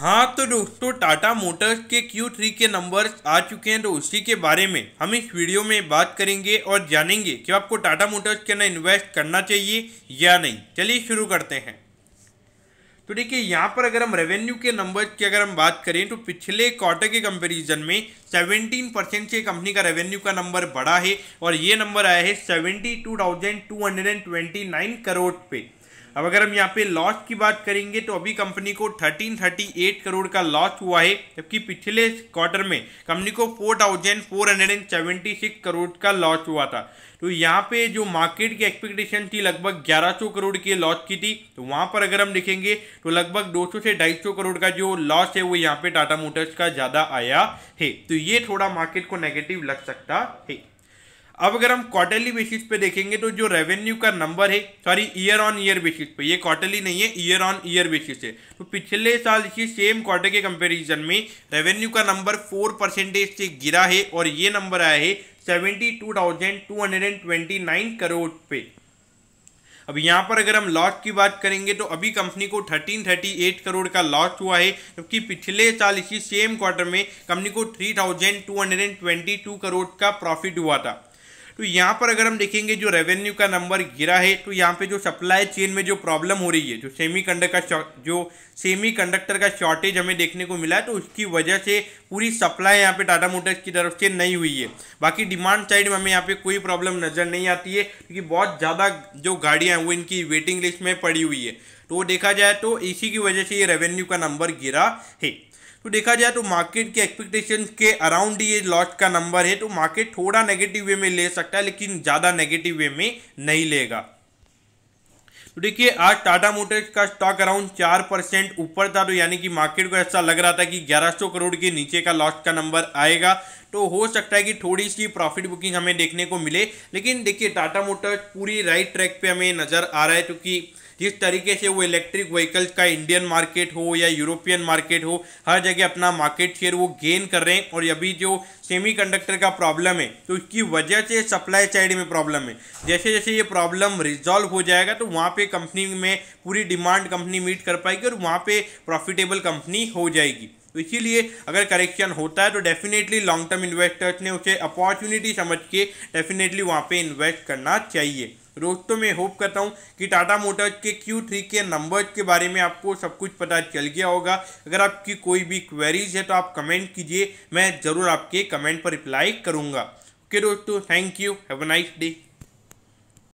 हाँ तो दोस्तों टाटा मोटर्स के Q3 के नंबर्स आ चुके हैं तो उसी के बारे में हम इस वीडियो में बात करेंगे और जानेंगे कि आपको टाटा मोटर्स के अंदर इन्वेस्ट करना चाहिए या नहीं चलिए शुरू करते हैं तो देखिए यहाँ पर अगर हम रेवेन्यू के नंबर की अगर हम बात करें तो पिछले क्वार्टर के कंपैरिजन में 17 परसेंट से कंपनी का रेवेन्यू का नंबर बढ़ा है और ये नंबर आया है सेवेंटी करोड़ पे अब अगर हम यहाँ पे लॉस की बात करेंगे तो अभी कंपनी को 1338 करोड़ का लॉस हुआ है जबकि पिछले क्वार्टर में कंपनी को 4476 करोड़ का लॉस हुआ था तो यहाँ पे जो मार्केट की एक्सपेक्टेशन थी लगभग 1100 करोड़ की लॉस की थी तो वहाँ पर अगर हम देखेंगे तो लगभग 200 से 250 करोड़ का जो लॉस है वो यहाँ पे टाटा मोटर्स का ज़्यादा आया है तो ये थोड़ा मार्केट को नेगेटिव लग सकता है अब अगर हम क्वार्टरली बेसिस पे देखेंगे तो जो रेवेन्यू का नंबर है sorry year on year basis पे ये क्वार्टरली नहीं है ईयर ऑन ईयर बेसिस है तो पिछले साल इसी सेम क्वार्टर के कंपैरिजन में रेवेन्यू का नंबर फोर परसेंटेज से गिरा है और ये नंबर आया है seventy two thousand two hundred and twenty nine crore पे अब यहाँ पर अगर हम लॉस की बात करेंगे तो अभी कंपनी को 1338 करोड़ का लॉस हुआ है जबकि पिछले साल इसी सेम क्वार्टर में कंपनी को 3222 करोड़ का प्रॉफिट हुआ था तो यहाँ पर अगर हम देखेंगे जो रेवेन्यू का नंबर गिरा है तो यहाँ पे जो सप्लाई चेन में जो प्रॉब्लम हो रही है जो सेमी कंडक्टर का जो सेमी कंडक्टर का शॉर्टेज हमें देखने को मिला है तो उसकी वजह से पूरी सप्लाई यहाँ पे टाटा मोटर्स की तरफ से नहीं हुई है बाकी डिमांड साइड में हमें यहाँ पे कोई प्रॉब्लम नज़र नहीं आती है क्योंकि बहुत ज़्यादा जो गाड़ियाँ हैं वो इनकी वेटिंग लिस्ट में पड़ी हुई है तो देखा जाए तो इसी की वजह से ये रेवेन्यू का नंबर गिरा है तो देखा जाए तो मार्केट के एक्सपेक्टेशन के अराउंड ये लॉट का नंबर है तो मार्केट थोड़ा नेगेटिव वे में ले सकता है लेकिन ज़्यादा नेगेटिव वे में नहीं लेगा तो देखिए आज टाटा मोटर्स का स्टॉक अराउंड चार परसेंट ऊपर था तो यानी कि मार्केट को ऐसा लग रहा था कि 1100 करोड़ के नीचे का लॉस का नंबर आएगा तो हो सकता है कि थोड़ी सी प्रॉफिट बुकिंग हमें देखने को मिले लेकिन देखिए टाटा मोटर्स पूरी राइट ट्रैक पर हमें नज़र आ रहा है क्योंकि जिस तरीके से वो इलेक्ट्रिक व्हीकल्स का इंडियन मार्केट हो या यूरोपियन मार्केट हो हर जगह अपना मार्केट शेयर वो गेन कर रहे हैं और अभी जो सेमीकंडक्टर का प्रॉब्लम है तो इसकी वजह से सप्लाई साइड में प्रॉब्लम है जैसे जैसे ये प्रॉब्लम रिजॉल्व हो जाएगा तो वहाँ पर पे कंपनी में पूरी डिमांड कंपनी मीट कर पाएगी और वहाँ पे प्रॉफिटेबल कंपनी हो जाएगी तो इसीलिए अगर करेक्शन होता है तो डेफिनेटली लॉन्ग टर्म इन्वेस्टर्स ने उसे अपॉर्चुनिटी समझ के डेफिनेटली वहाँ पे इन्वेस्ट करना चाहिए दोस्तों मैं होप करता हूँ कि टाटा मोटर्स के Q3 के नंबर्स के बारे में आपको सब कुछ पता चल गया होगा अगर आपकी कोई भी क्वेरीज है तो आप कमेंट कीजिए मैं ज़रूर आपके कमेंट पर रिप्लाई करूँगा ओके दोस्तों thank you have a nice day